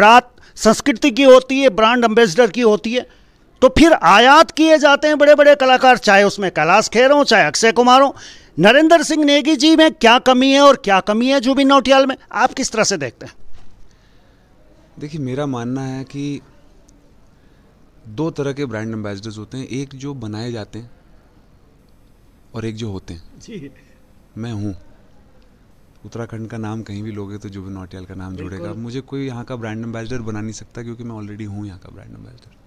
बारात संस्कृति की होती है ब्रांड एम्बेसडर की होती है तो फिर आयात किए जाते हैं बड़े बड़े कलाकार चाहे उसमें कैलाश खेर हो चाहे अक्षय कुमार हो नरेंद्र सिंह नेगी जी में क्या कमी है और क्या कमी है जुबिन नौटियाल में आप किस तरह से देखते हैं देखिए मेरा मानना है कि दो तरह के ब्रांड एम्बेसडर्स होते हैं एक जो बनाए जाते हैं और एक जो होते हैं जी मैं हूँ उत्तराखंड का नाम कहीं भी लोगे तो जुबिन नोटियाल का नाम जुड़ेगा मुझे कोई यहाँ का ब्रांड एम्बेसडर बना नहीं सकता क्योंकि मैं ऑलरेडी हूँ यहाँ का ब्रांड एम्बेसडर